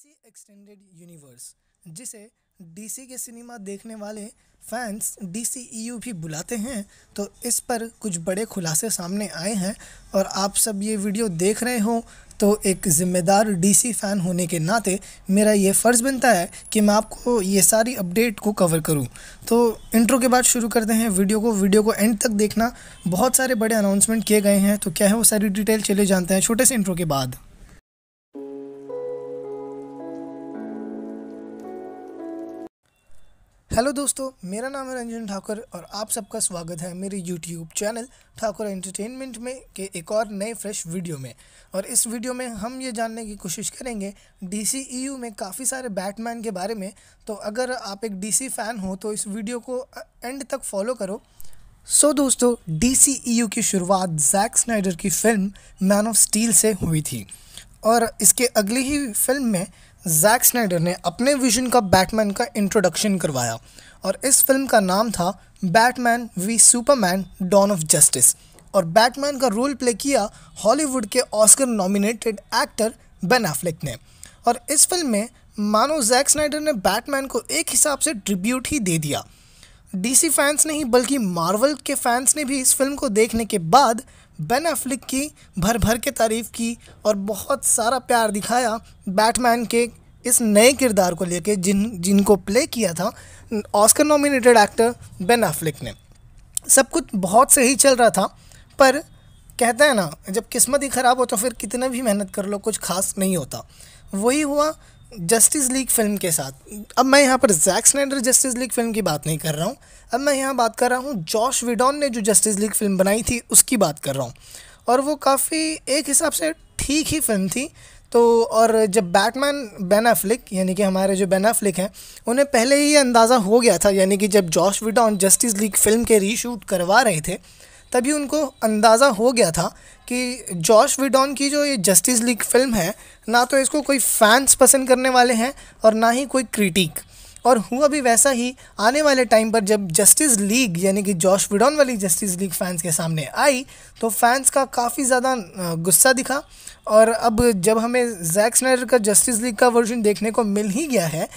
DC extended universe जिसे DC के cinema देखने वाले फैंस डीसी यू भी बुलाते हैं तो इस पर कुछ बड़े खुलासे सामने आए हैं और आप सब ये वीडियो देख रहे हो तो एक ज़िम्मेदार डीसी फ़ैन होने के नाते मेरा ये फ़र्ज़ बनता है कि मैं आपको ये सारी अपडेट को कवर करूं तो इंट्रो के बाद शुरू करते हैं वीडियो को वीडियो को एंड तक देखना बहुत सारे बड़े अनाउंसमेंट किए गए हैं तो क्या है वो सारी डिटेल चले जानते हैं छोटे से इंट्रो के बाद हेलो दोस्तों मेरा नाम है रंजन ठाकुर और आप सबका स्वागत है मेरे यूट्यूब चैनल ठाकुर एंटरटेनमेंट में के एक और नए फ्रेश वीडियो में और इस वीडियो में हम ये जानने की कोशिश करेंगे डी e में काफ़ी सारे बैटमैन के बारे में तो अगर आप एक डी फ़ैन हो तो इस वीडियो को एंड तक फॉलो करो सो so दोस्तों डी e की शुरुआत जैक स्नाइडर की फिल्म मैन ऑफ स्टील से हुई थी और इसके अगली ही फिल्म में जैक स्नाइडर ने अपने विजन का बैटमैन का इंट्रोडक्शन करवाया और इस फिल्म का नाम था Batman v Superman dawn of justice और बैटमैन का रोल प्ले किया हॉलीवुड के Oscar nominated actor Ben Affleck ने और इस फिल्म में मानो जैक स्नाइडर ने बैटमैन को एक हिसाब से ट्रिब्यूट ही दे दिया डीसी फैंस नहीं बल्कि मार्वल के फैंस ने भी इस फिल्म को देखने के बाद बेन अफ्लिक की भर भर के तारीफ़ की और बहुत सारा प्यार दिखाया बैटमैन के इस नए किरदार को लेके जिन जिनको प्ले किया था Oscar nominated actor Ben Affleck ने सब कुछ बहुत सही चल रहा था पर कहते हैं ना जब किस्मत ही ख़राब हो तो फिर कितने भी मेहनत कर लो कुछ खास नहीं होता वही हुआ जस्टिस लीग फिल्म के साथ अब मैं यहाँ पर Jack Snyder Justice League film की बात नहीं कर रहा हूँ अब मैं यहाँ बात कर रहा हूँ जॉश विडॉन ने जो जस्टिस लीग फिल्म बनाई थी उसकी बात कर रहा हूँ और वो काफ़ी एक हिसाब से ठीक ही फिल्म थी तो और जब बैटमैन बैन फ्लिक यानी कि हमारे जो बैन फ्लिक हैं उन्हें पहले ही अंदाज़ा हो गया था यानी कि जब Joss Whedon Justice League film के रीशूट करवा रहे थे तभी उनको अंदाज़ा हो गया था कि जॉश विडॉन की जो ये जस्टिस लीग फिल्म है ना तो इसको कोई फैंस पसंद करने वाले हैं और ना ही कोई क्रिटिक और हुआ भी वैसा ही आने वाले टाइम पर जब जस्टिस लीग यानी कि जॉश विडॉन वाली जस्टिस लीग फैंस के सामने आई तो फैंस का काफ़ी ज़्यादा गुस्सा दिखा और अब जब हमें जैक स्नाइडर का जस्टिस लीग का वर्जन देखने को मिल ही गया है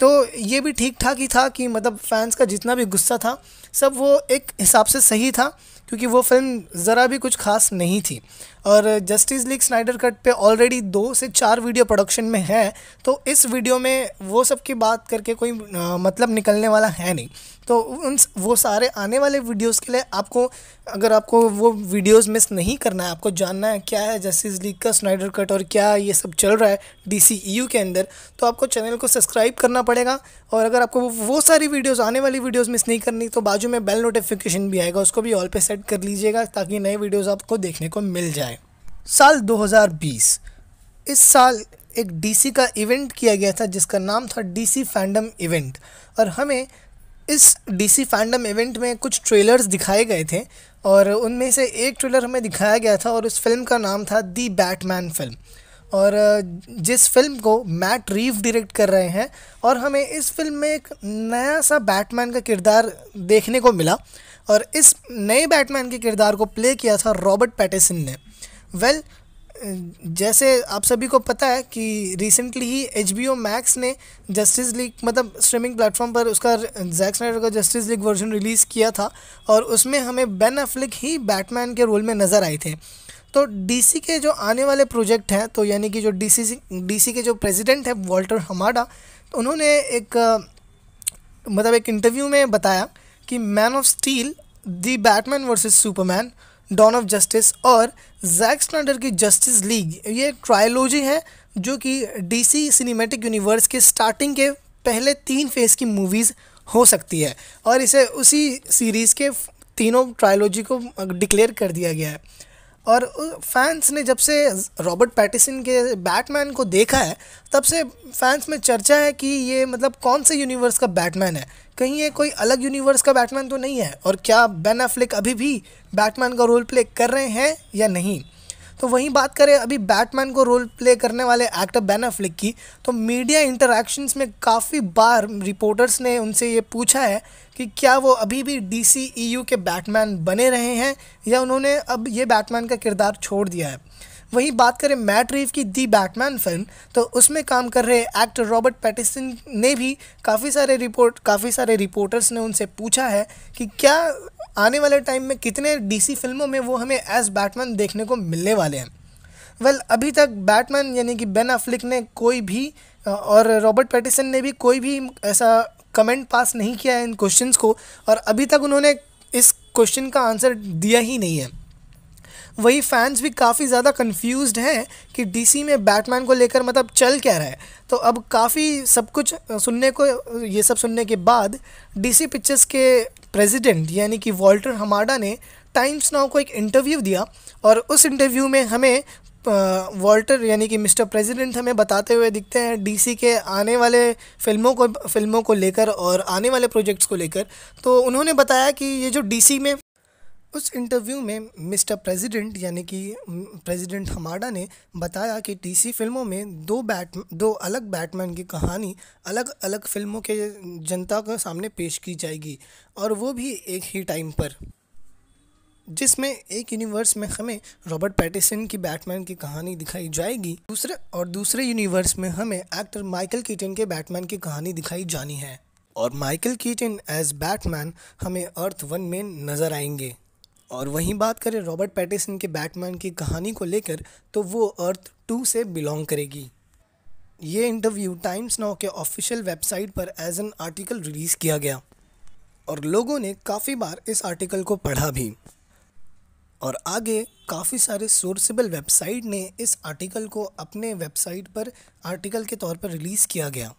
तो ये भी ठीक ठाक ही था कि मतलब फैंस का जितना भी गुस्सा था सब वो एक हिसाब से सही था क्योंकि वो फिल्म ज़रा भी कुछ खास नहीं थी और जस्टिस लीग स्नाइडर कट पे ऑलरेडी दो से चार वीडियो प्रोडक्शन में है तो इस वीडियो में वो सब की बात करके के कोई आ, मतलब निकलने वाला है नहीं तो उन वो सारे आने वाले वीडियोस के लिए आपको अगर आपको वो वीडियोस मिस नहीं करना है आपको जानना है क्या है जस्टिस लीग का स्नाइडर कट और क्या ये सब चल रहा है डी e के अंदर तो आपको चैनल को सब्सक्राइब करना पड़ेगा और अगर आपको वो सारी वीडियोज़ आने वाली वीडियोज़ मिस नहीं करनी तो बाजू में बेल नोटिफिकेशन भी आएगा उसको भी ऑल पे सेट कर लीजिएगा ताकि नए वीडियोज़ आपको देखने को मिल जाए साल 2020 इस साल एक डीसी का इवेंट किया गया था जिसका नाम था डीसी फैंडम इवेंट और हमें इस डीसी फैंडम इवेंट में कुछ ट्रेलर्स दिखाए गए थे और उनमें से एक ट्रेलर हमें दिखाया गया था और उस फिल्म का नाम था दी बैटमैन फिल्म और जिस फिल्म को मैट रीव डायरेक्ट कर रहे हैं और हमें इस फिल्म में एक नया सा बैटमैन का किरदार देखने को मिला और इस नए बैटमैन के किरदार को प्ले किया था रॉबर्ट पैटिसन ने वेल well, जैसे आप सभी को पता है कि रिसेंटली ही एच बी ओ मैक्स ने जस्टिस लीग मतलब स्ट्रीमिंग प्लेटफॉर्म पर उसका जैक स्नाइडर का जस्टिस लीग वर्जन रिलीज़ किया था और उसमें हमें बेन अफ्लिक ही बैटमैन के रोल में नज़र आए थे तो डीसी के जो आने वाले प्रोजेक्ट हैं तो यानी कि जो डीसी डीसी के जो प्रेसिडेंट है वॉल्टर हमाडा तो उन्होंने एक मतलब एक इंटरव्यू में बताया कि man of steel the Batman versus Superman dawn of justice और जैक स्नाइडर की जस्टिस लीग ये ट्रायोलॉजी है जो कि डीसी सिनेमैटिक यूनिवर्स के स्टार्टिंग के पहले तीन फेज़ की मूवीज़ हो सकती है और इसे उसी सीरीज़ के तीनों ट्रायोलॉजी को डिक्लेयर कर दिया गया है और फैंस ने जब से रॉबर्ट पैटिसन के बैटमैन को देखा है तब से फैंस में चर्चा है कि ये मतलब कौन से यूनिवर्स का बैटमैन है कहीं ये कोई अलग यूनिवर्स का बैटमैन तो नहीं है और क्या बेन एफ्लिक अभी भी बैटमैन का रोल प्ले कर रहे हैं या नहीं तो वहीं बात करें अभी बैटमैन को रोल प्ले करने वाले एक्टर बेन एफ्लिक की तो मीडिया इंटरेक्शंस में काफ़ी बार रिपोर्टर्स ने उनसे ये पूछा है कि क्या वो अभी भी डी e के बैटमैन बने रहे हैं या उन्होंने अब ये बैटमैन का किरदार छोड़ दिया है वहीं बात करें मैट रीव की दी बैटमैन फिल्म तो उसमें काम कर रहे एक्टर रॉबर्ट पैटिसन ने भी काफ़ी सारे रिपोर्ट काफ़ी सारे रिपोर्टर्स ने उनसे पूछा है कि क्या आने वाले टाइम में कितने डीसी फिल्मों में वो हमें एज बैटमैन देखने को मिलने वाले हैं वेल well, अभी तक बैटमैन यानी कि बेन अफ्लिक ने कोई भी और रॉबर्ट पैटिसन ने भी कोई भी ऐसा कमेंट पास नहीं किया है इन क्वेश्चंस को और अभी तक उन्होंने इस क्वेश्चन का आंसर दिया ही नहीं है वही फैंस भी काफ़ी ज़्यादा कन्फ्यूज हैं कि डीसी में बैटमैन को लेकर मतलब चल क्या रहा है तो अब काफ़ी सब कुछ सुनने को ये सब सुनने के बाद डीसी पिक्चर्स के प्रेसिडेंट यानी कि वॉल्टर हमाडा ने टाइम्स नाउ को एक इंटरव्यू दिया और उस इंटरव्यू में हमें वॉल्टर यानी कि मिस्टर प्रेसिडेंट हमें बताते हुए दिखते हैं डीसी के आने वाले फिल्मों को फिल्मों को लेकर और आने वाले प्रोजेक्ट्स को लेकर तो उन्होंने बताया कि ये जो डीसी में उस इंटरव्यू में मिस्टर प्रेसिडेंट यानी कि प्रेसिडेंट हमाडा ने बताया कि टीसी फिल्मों में दो बैट दो अलग बैटमैन की कहानी अलग अलग फिल्मों के जनता के सामने पेश की जाएगी और वो भी एक ही टाइम पर जिसमें एक यूनिवर्स में हमें रॉबर्ट पैटिसन की बैटमैन की कहानी दिखाई जाएगी दूसरे और दूसरे यूनिवर्स में हमें एक्टर माइकल कीटन के बैटमैन की कहानी दिखाई जानी है और माइकल कीटन एज बैटमैन हमें अर्थ वन में नज़र आएंगे और वहीं बात करें रॉबर्ट पैटिसन के बैटमैन की कहानी को लेकर तो वो अर्थ टू से बिलोंग करेगी ये इंटरव्यू टाइम्स नाउ के ऑफिशियल वेबसाइट पर एज एन आर्टिकल रिलीज़ किया गया और लोगों ने काफ़ी बार इस आर्टिकल को पढ़ा भी और आगे काफ़ी सारे सोर्सेबल वेबसाइट ने इस आर्टिकल को अपने वेबसाइट पर आर्टिकल के तौर पर रिलीज़ किया गया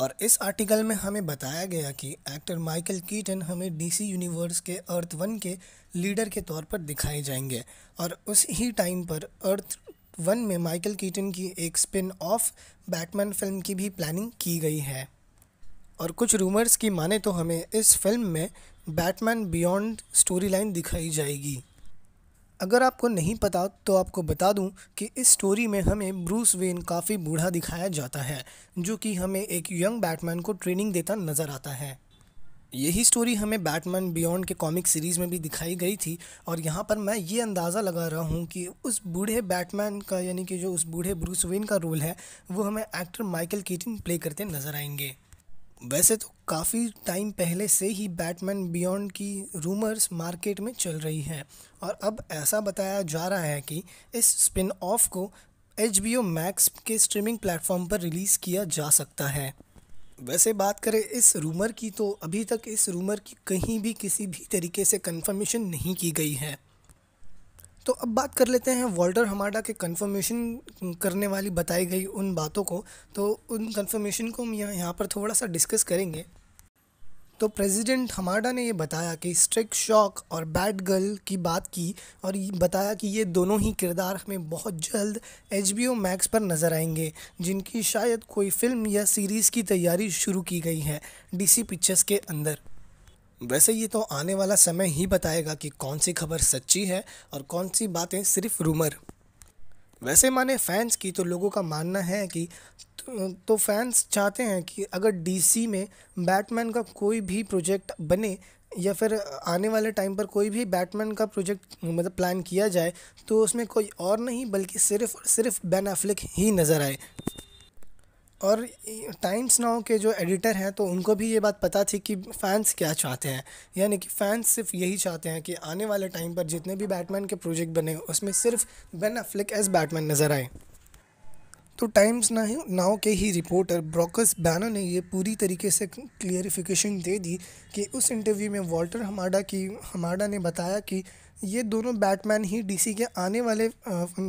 और इस आर्टिकल में हमें बताया गया कि एक्टर माइकल कीटन हमें डीसी यूनिवर्स के अर्थ वन के लीडर के तौर पर दिखाए जाएंगे और उस ही टाइम पर अर्थ वन में माइकल कीटन की एक स्पिन ऑफ बैटमैन फिल्म की भी प्लानिंग की गई है और कुछ रूमर्स की माने तो हमें इस फिल्म में बैटमैन बियॉन्ड स्टोरी लाइन दिखाई जाएगी अगर आपको नहीं पता तो आपको बता दूं कि इस स्टोरी में हमें ब्रूस वेन काफ़ी बूढ़ा दिखाया जाता है जो कि हमें एक यंग बैटमैन को ट्रेनिंग देता नज़र आता है यही स्टोरी हमें बैटमैन बियॉन्ड के कॉमिक सीरीज़ में भी दिखाई गई थी और यहाँ पर मैं ये अंदाज़ा लगा रहा हूँ कि उस बूढ़े बैटमैन का यानी कि जो उस बूढ़े ब्रूस वेन का रोल है वो हमें एक्टर माइकल कीटिन प्ले करते नज़र आएंगे वैसे तो काफ़ी टाइम पहले से ही बैटमैन बियॉन्ड की रूमर्स मार्केट में चल रही हैं और अब ऐसा बताया जा रहा है कि इस स्पिन ऑफ को एच बी ओ मैक्स के स्ट्रीमिंग प्लेटफॉर्म पर रिलीज़ किया जा सकता है वैसे बात करें इस रूमर की तो अभी तक इस रूमर की कहीं भी किसी भी तरीके से कंफर्मेशन नहीं की गई है तो अब बात कर लेते हैं वॉल्टर हमाडा के कंफर्मेशन करने वाली बताई गई उन बातों को तो उन कंफर्मेशन को हम यहाँ यहाँ पर थोड़ा सा डिस्कस करेंगे तो प्रेसिडेंट हमाडा ने ये बताया कि स्ट्रिक शॉक और बैड गर्ल की बात की और बताया कि ये दोनों ही किरदार हमें बहुत जल्द एच बी मैक्स पर नज़र आएंगे जिनकी शायद कोई फिल्म या सीरीज़ की तैयारी शुरू की गई है डीसी पिक्चर्स के अंदर वैसे ये तो आने वाला समय ही बताएगा कि कौन सी खबर सच्ची है और कौन सी बातें सिर्फ रूमर वैसे माने फैंस की तो लोगों का मानना है कि तो फैंस चाहते हैं कि अगर डीसी में बैटमैन का कोई भी प्रोजेक्ट बने या फिर आने वाले टाइम पर कोई भी बैटमैन का प्रोजेक्ट मतलब प्लान किया जाए तो उसमें कोई और नहीं बल्कि सिर्फ सिर्फ बैन अफ्लिक ही नज़र आए और टाइम्स नाउ के जो एडिटर हैं तो उनको भी ये बात पता थी कि फ़ैन्स क्या चाहते हैं यानी कि फ़ैंस सिर्फ यही चाहते हैं कि आने वाले टाइम पर जितने भी बैटमैन के प्रोजेक्ट बने उसमें सिर्फ बेन अफ्लिक एज बैटमैन नज़र आए तो टाइम्स ना नाव के ही रिपोर्टर ब्रोकस बैनो ने ये पूरी तरीके से क्लियरिफिकेशन दे दी कि उस इंटरव्यू में वॉल्टर हमाडा की हमाडा ने बताया कि ये दोनों बैटमैन ही डीसी के आने वाले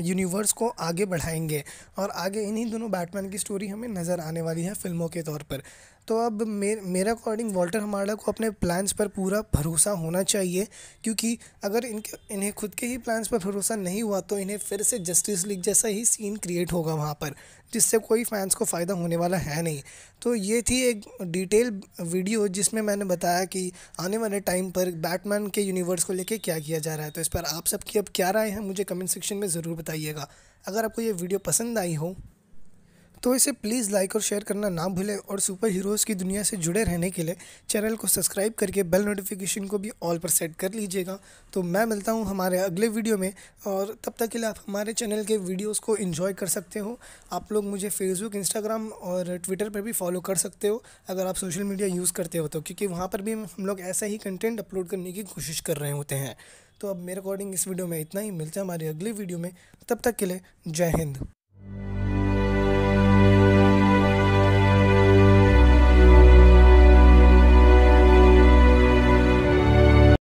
यूनिवर्स को आगे बढ़ाएंगे और आगे इन्हीं दोनों बैटमैन की स्टोरी हमें नज़र आने वाली है फिल्मों के तौर पर तो अब मे मेरे अकॉर्डिंग वॉल्टर हमारा को अपने प्लान्स पर पूरा भरोसा होना चाहिए क्योंकि अगर इनके इन्हें खुद के ही प्लान्स पर भरोसा नहीं हुआ तो इन्हें फिर से जस्टिस लीग जैसा ही सीन क्रिएट होगा वहाँ पर जिससे कोई फैंस को फ़ायदा होने वाला है नहीं तो ये थी एक डिटेल वीडियो जिसमें मैंने बताया कि आने वाले टाइम पर बैटमैन के यूनिवर्स को लेके क्या किया जा रहा है तो इस पर आप सबकी अब क्या राय है मुझे कमेंट सेक्शन में ज़रूर बताइएगा अगर आपको ये वीडियो पसंद आई हो तो इसे प्लीज़ लाइक और शेयर करना ना भूलें और सुपर हीरोज़ की दुनिया से जुड़े रहने के लिए चैनल को सब्सक्राइब करके बेल नोटिफिकेशन को भी ऑल पर सेट कर लीजिएगा तो मैं मिलता हूँ हमारे अगले वीडियो में और तब तक के लिए आप हमारे चैनल के वीडियोज़ को इन्जॉय कर सकते हो आप लोग मुझे फेसबुक इंस्टाग्राम और ट्विटर पर भी फॉलो कर सकते हो अगर आप सोशल मीडिया यूज़ करते हो तो क्योंकि वहाँ पर भी हम लोग ऐसा ही कंटेंट अपलोड करने की कोशिश कर रहे होते हैं तो अब मेरे अकॉर्डिंग इस वीडियो में इतना ही मिलता है हमारे अगले वीडियो में तब तक के लिए जय हिंद